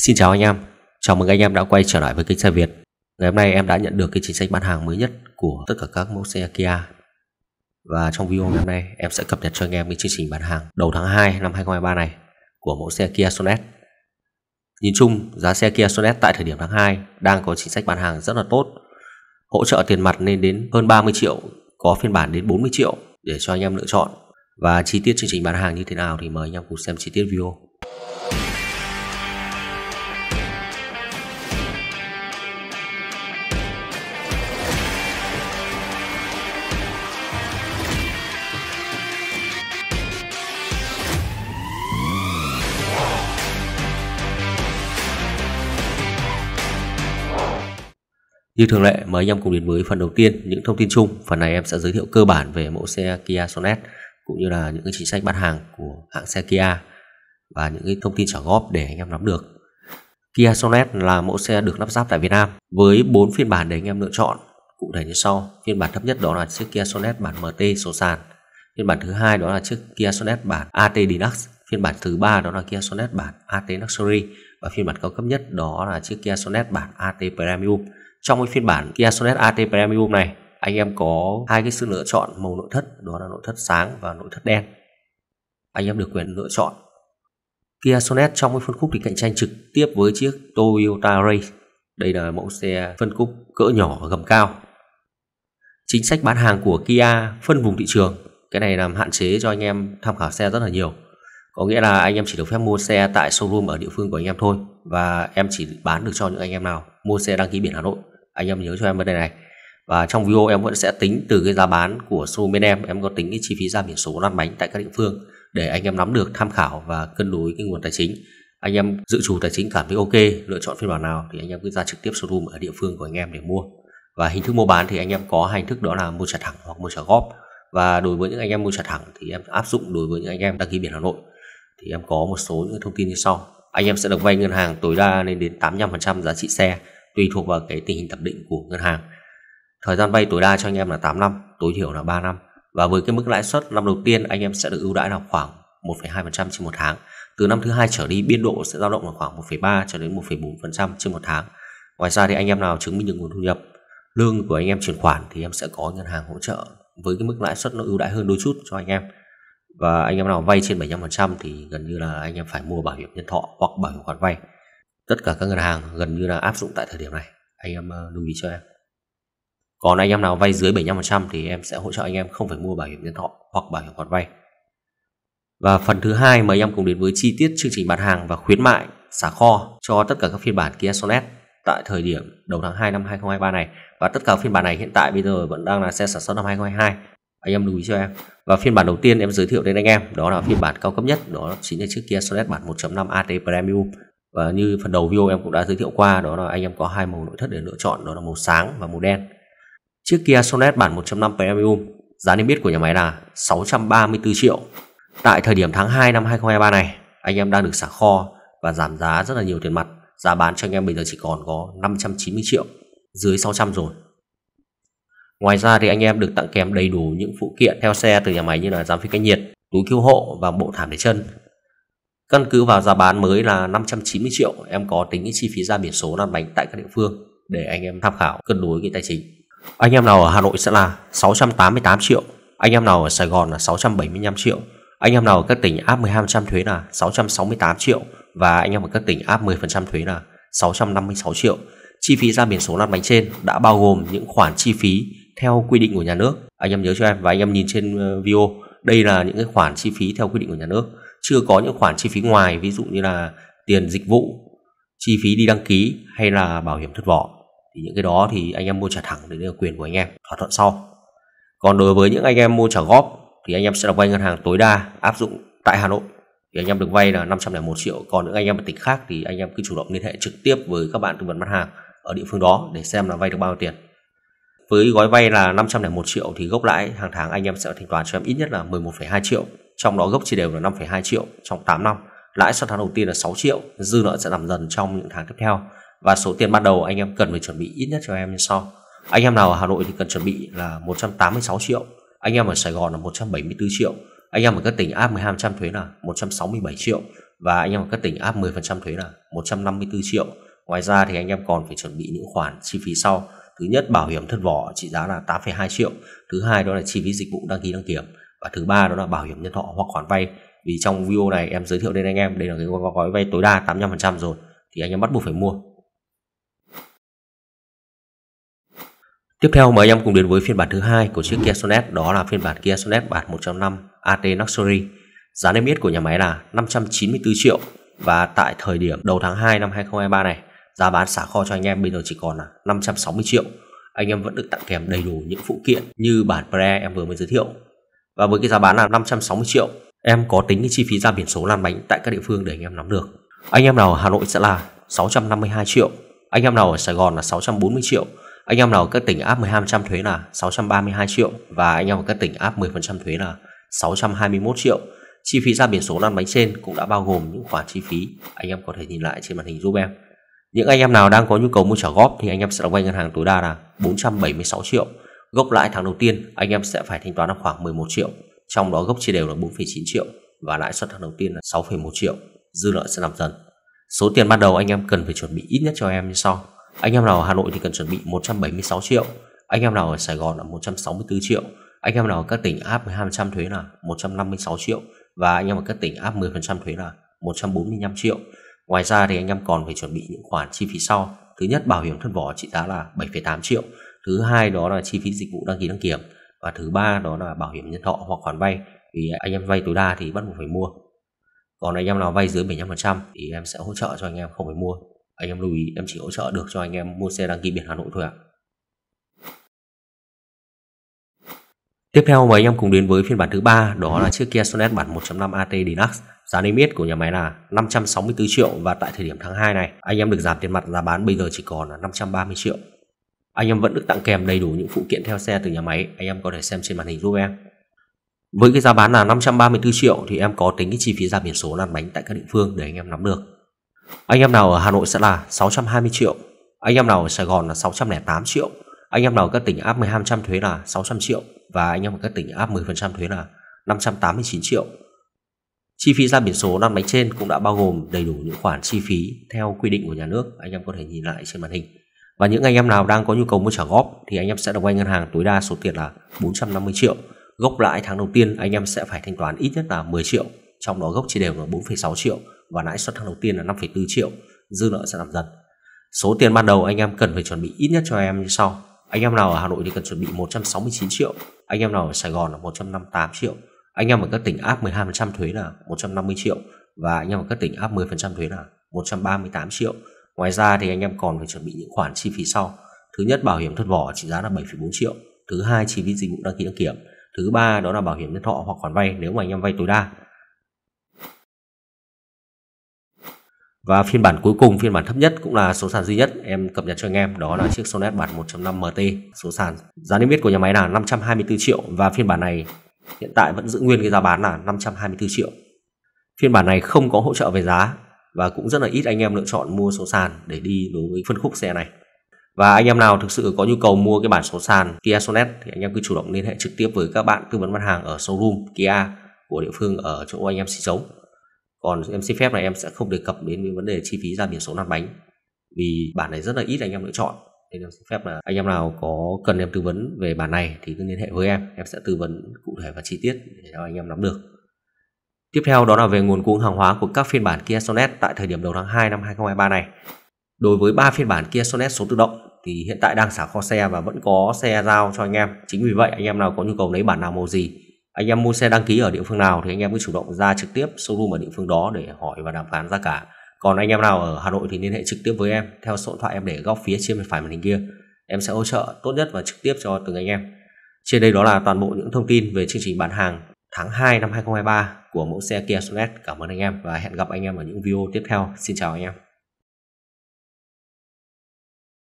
Xin chào anh em, chào mừng anh em đã quay trở lại với kênh xe Việt Ngày hôm nay em đã nhận được cái chính sách bán hàng mới nhất của tất cả các mẫu xe Kia Và trong video ngày hôm nay em sẽ cập nhật cho anh em cái chương trình bán hàng đầu tháng 2 năm 2023 này của mẫu xe Kia Sonet Nhìn chung giá xe Kia Sonet tại thời điểm tháng 2 đang có chính sách bán hàng rất là tốt Hỗ trợ tiền mặt lên đến hơn 30 triệu, có phiên bản đến 40 triệu để cho anh em lựa chọn Và chi tiết chương trình bán hàng như thế nào thì mời anh em cùng xem chi tiết video Như thường lệ, mời anh em cùng đến với phần đầu tiên, những thông tin chung. Phần này em sẽ giới thiệu cơ bản về mẫu xe Kia Sonet cũng như là những cái chính sách bán hàng của hãng xe Kia và những cái thông tin trả góp để anh em nắm được. Kia Sonet là mẫu xe được lắp ráp tại Việt Nam với 4 phiên bản để anh em lựa chọn. Cụ thể như sau, phiên bản thấp nhất đó là chiếc Kia Sonet bản MT số sàn. Phiên bản thứ hai đó là chiếc Kia Sonet bản AT Deluxe. Phiên bản thứ ba đó là Kia Sonet bản AT Luxury và phiên bản cao cấp nhất đó là chiếc Kia Sonet bản AT Premium trong cái phiên bản Kia Sonet AT Premium này anh em có hai cái sự lựa chọn màu nội thất đó là nội thất sáng và nội thất đen anh em được quyền lựa chọn Kia Sonet trong cái phân khúc thì cạnh tranh trực tiếp với chiếc Toyota Ray đây là mẫu xe phân khúc cỡ nhỏ gầm cao chính sách bán hàng của Kia phân vùng thị trường cái này làm hạn chế cho anh em tham khảo xe rất là nhiều có nghĩa là anh em chỉ được phép mua xe tại showroom ở địa phương của anh em thôi và em chỉ bán được cho những anh em nào mua xe đăng ký biển Hà Nội anh em nhớ cho em vấn đề này và trong video em vẫn sẽ tính từ cái giá bán của showroom bên em em có tính cái chi phí ra biển số lăn bánh tại các địa phương để anh em nắm được tham khảo và cân đối cái nguồn tài chính anh em dự trù tài chính cảm thấy ok lựa chọn phiên bản nào thì anh em cứ ra trực tiếp showroom ở địa phương của anh em để mua và hình thức mua bán thì anh em có hai hình thức đó là mua trả thẳng hoặc mua trả góp và đối với những anh em mua trả thẳng thì em áp dụng đối với những anh em đăng ký biển Hà Nội thì em có một số những thông tin như sau anh em sẽ được vay ngân hàng tối đa lên đến 85% giá trị xe tùy thuộc vào cái tình hình thẩm định của ngân hàng thời gian vay tối đa cho anh em là 8 năm tối thiểu là 3 năm và với cái mức lãi suất năm đầu tiên anh em sẽ được ưu đãi là khoảng 1,2% trên một tháng từ năm thứ hai trở đi biên độ sẽ dao động là khoảng 1,3 cho đến 1,4% trên một tháng ngoài ra thì anh em nào chứng minh được nguồn thu nhập lương của anh em chuyển khoản thì em sẽ có ngân hàng hỗ trợ với cái mức lãi suất nó ưu đãi hơn đôi chút cho anh em và anh em nào vay trên 75% thì gần như là anh em phải mua bảo hiểm nhân thọ hoặc bảo hiểm khoản vay tất cả các ngân hàng gần như là áp dụng tại thời điểm này anh em ờ, lưu ý cho em còn anh em nào vay dưới 75% thì em sẽ hỗ trợ anh em không phải mua bảo hiểm nhân thọ hoặc bảo hiểm khoản vay và phần thứ hai mời anh em cùng đến với chi tiết chương trình bán hàng và khuyến mại xả kho cho tất cả các phiên bản Kia Sonet tại thời điểm đầu tháng 2 năm 2023 này và tất cả phiên bản này hiện tại bây giờ vẫn đang là xe sản xuất năm 2022 anh em lưu ý cho em và phiên bản đầu tiên em giới thiệu đến anh em đó là phiên bản cao cấp nhất đó chính là chiếc Kia Sonet bản 1.5 AT Premium và như phần đầu video em cũng đã giới thiệu qua đó là anh em có hai màu nội thất để lựa chọn đó là màu sáng và màu đen chiếc Kia Sonet bản 1.5 Premium giá niêm yết của nhà máy là 634 triệu tại thời điểm tháng 2 năm 2023 này anh em đang được xả kho và giảm giá rất là nhiều tiền mặt giá bán cho anh em bây giờ chỉ còn có 590 triệu dưới 600 rồi Ngoài ra thì anh em được tặng kèm đầy đủ những phụ kiện theo xe từ nhà máy như là giám phích cách nhiệt, túi cứu hộ và bộ thảm để chân. Căn cứ vào giá bán mới là 590 triệu, em có tính chi phí ra biển số lăn bánh tại các địa phương để anh em tham khảo cân đối cái tài chính. Anh em nào ở Hà Nội sẽ là 688 triệu, anh em nào ở Sài Gòn là 675 triệu, anh em nào ở các tỉnh áp 12% thuế là 668 triệu và anh em ở các tỉnh áp 10% thuế là 656 triệu. Chi phí ra biển số lăn bánh trên đã bao gồm những khoản chi phí theo quy định của nhà nước anh em nhớ cho em và anh em nhìn trên ờ, video đây là những cái khoản chi phí theo quy định của nhà nước chưa có những khoản chi phí ngoài ví dụ như là tiền dịch vụ chi phí đi đăng ký hay là bảo hiểm thất vỏ thì những cái đó thì anh em mua trả thẳng đấy là quyền của anh em thỏa thuận sau còn đối với những anh em mua trả góp thì anh em sẽ được vay ngân hàng tối đa áp dụng tại Hà Nội thì anh em được vay là 501 triệu còn những anh em ở tỉnh khác thì anh em cứ chủ động liên hệ trực tiếp với các bạn tư vấn bán hàng ở địa phương đó để xem là vay được bao nhiêu tiền với gói vay là 501 triệu thì gốc lãi hàng tháng anh em sẽ thanh toán cho em ít nhất là 11,2 triệu trong đó gốc chỉ đều là 5,2 triệu trong 8 năm lãi sau tháng đầu tiên là 6 triệu dư nợ sẽ giảm dần trong những tháng tiếp theo và số tiền ban đầu anh em cần phải chuẩn bị ít nhất cho em như sau anh em nào ở Hà Nội thì cần chuẩn bị là 186 triệu anh em ở Sài Gòn là 174 triệu anh em ở các tỉnh áp 12% thuế là 167 triệu và anh em ở các tỉnh áp 10% thuế là 154 triệu ngoài ra thì anh em còn phải chuẩn bị những khoản chi phí sau thứ nhất bảo hiểm thân vỏ trị giá là 8,2 triệu thứ hai đó là chi phí dịch vụ đăng ký đăng kiểm và thứ ba đó là bảo hiểm nhân thọ hoặc khoản vay vì trong video này em giới thiệu đến anh em đây là cái gói vay tối đa 85% rồi thì anh em bắt buộc phải mua Tiếp theo mời anh em cùng đến với phiên bản thứ hai của chiếc Kia Sonet đó là phiên bản Kia Sonet bản 1.5 AT Luxury. Giá niêm yết của nhà máy là 594 triệu và tại thời điểm đầu tháng 2 năm 2023 này Giá bán xả kho cho anh em bây giờ chỉ còn là 560 triệu. Anh em vẫn được tặng kèm đầy đủ những phụ kiện như bản pre em vừa mới giới thiệu. Và với cái giá bán là 560 triệu, em có tính cái chi phí ra biển số lăn bánh tại các địa phương để anh em nắm được. Anh em nào ở Hà Nội sẽ là 652 triệu, anh em nào ở Sài Gòn là 640 triệu, anh em nào ở các tỉnh áp 12% thuế là 632 triệu và anh em ở các tỉnh áp 10% thuế là 621 triệu. Chi phí ra biển số lăn bánh trên cũng đã bao gồm những khoản chi phí anh em có thể nhìn lại trên màn hình giúp em. Những anh em nào đang có nhu cầu mua trả góp thì anh em sẽ đóng vai ngân hàng tối đa là 476 triệu. Gốc lãi tháng đầu tiên anh em sẽ phải thanh toán là khoảng 11 triệu, trong đó gốc chia đều là 4,9 triệu và lãi suất tháng đầu tiên là 6,1 triệu, dư nợ sẽ nằm dần. Số tiền ban đầu anh em cần phải chuẩn bị ít nhất cho em như sau. Anh em nào ở Hà Nội thì cần chuẩn bị 176 triệu, anh em nào ở Sài Gòn là 164 triệu, anh em nào ở các tỉnh áp 12% thuế là 156 triệu và anh em ở các tỉnh áp 10% thuế là 145 triệu Ngoài ra thì anh em còn phải chuẩn bị những khoản chi phí sau. Thứ nhất bảo hiểm thân vỏ trị giá là 7,8 triệu. Thứ hai đó là chi phí dịch vụ đăng ký đăng kiểm và thứ ba đó là bảo hiểm nhân thọ hoặc khoản vay vì anh em vay tối đa thì bắt buộc phải mua. Còn anh em nào vay dưới 75% thì em sẽ hỗ trợ cho anh em không phải mua. Anh em lưu ý em chỉ hỗ trợ được cho anh em mua xe đăng ký biển Hà Nội thôi ạ. À. Tiếp theo mời anh em cùng đến với phiên bản thứ ba đó là chiếc Kia Sonet bản 1.5 AT Deluxe Giá niêm yết của nhà máy là 564 triệu và tại thời điểm tháng 2 này, anh em được giảm tiền mặt giá bán bây giờ chỉ còn là 530 triệu. Anh em vẫn được tặng kèm đầy đủ những phụ kiện theo xe từ nhà máy, anh em có thể xem trên màn hình giúp em. Với cái giá bán là 534 triệu thì em có tính cái chi phí ra biển số lăn bánh tại các địa phương để anh em nắm được. Anh em nào ở Hà Nội sẽ là 620 triệu, anh em nào ở Sài Gòn là 608 triệu, anh em nào ở các tỉnh áp 12% thuế là 600 triệu và anh em ở các tỉnh áp 10% thuế là 589 triệu. Chi phí ra biển số năm bánh trên cũng đã bao gồm đầy đủ những khoản chi phí theo quy định của nhà nước anh em có thể nhìn lại trên màn hình. Và những anh em nào đang có nhu cầu mua trả góp thì anh em sẽ được vay ngân hàng tối đa số tiền là 450 triệu. Gốc lãi tháng đầu tiên anh em sẽ phải thanh toán ít nhất là 10 triệu, trong đó gốc chia đều là 4,6 triệu và lãi suất tháng đầu tiên là 5,4 triệu, dư nợ sẽ giảm dần. Số tiền ban đầu anh em cần phải chuẩn bị ít nhất cho em như sau. Anh em nào ở Hà Nội thì cần chuẩn bị 169 triệu, anh em nào ở Sài Gòn là 158 triệu, anh em ở các tỉnh áp 12% thuế là 150 triệu và anh em ở các tỉnh áp 10% thuế là 138 triệu. Ngoài ra thì anh em còn phải chuẩn bị những khoản chi phí sau. Thứ nhất bảo hiểm thất vỏ trị giá là 7,4 triệu. Thứ hai chi phí dịch vụ đăng ký đăng kiểm. Thứ ba đó là bảo hiểm nhân thọ hoặc khoản vay nếu mà anh em vay tối đa. Và phiên bản cuối cùng, phiên bản thấp nhất cũng là số sàn duy nhất em cập nhật cho anh em, đó là chiếc Sonet bản 1.5 MT, số sàn giá niêm yết của nhà máy là 524 triệu và phiên bản này hiện tại vẫn giữ nguyên cái giá bán là 524 triệu. Phiên bản này không có hỗ trợ về giá và cũng rất là ít anh em lựa chọn mua số sàn để đi đối với phân khúc xe này. Và anh em nào thực sự có nhu cầu mua cái bản số sàn Kia Sonet thì anh em cứ chủ động liên hệ trực tiếp với các bạn tư vấn bán hàng ở showroom Kia của địa phương ở chỗ anh em sinh sống. Còn em xin phép là em sẽ không đề cập đến vấn đề chi phí ra biển số lăn bánh vì bản này rất là ít anh em lựa chọn nên em xin phép là anh em nào có cần em tư vấn về bản này thì cứ liên hệ với em em sẽ tư vấn cụ thể và chi tiết để cho anh em nắm được tiếp theo đó là về nguồn cung hàng hóa của các phiên bản Kia Sonet tại thời điểm đầu tháng 2 năm 2023 này đối với ba phiên bản Kia Sonet số tự động thì hiện tại đang xả kho xe và vẫn có xe giao cho anh em chính vì vậy anh em nào có nhu cầu lấy bản nào màu gì anh em mua xe đăng ký ở địa phương nào thì anh em cứ chủ động ra trực tiếp showroom ở địa phương đó để hỏi và đàm phán giá cả còn anh em nào ở hà nội thì liên hệ trực tiếp với em theo số điện thoại em để góc phía trên bên phải màn hình kia em sẽ hỗ trợ tốt nhất và trực tiếp cho từng anh em trên đây đó là toàn bộ những thông tin về chương trình bán hàng tháng 2 năm 2023 của mẫu xe Kia Sonet. Cảm ơn anh em và hẹn gặp anh em ở những video tiếp theo. Xin chào anh em.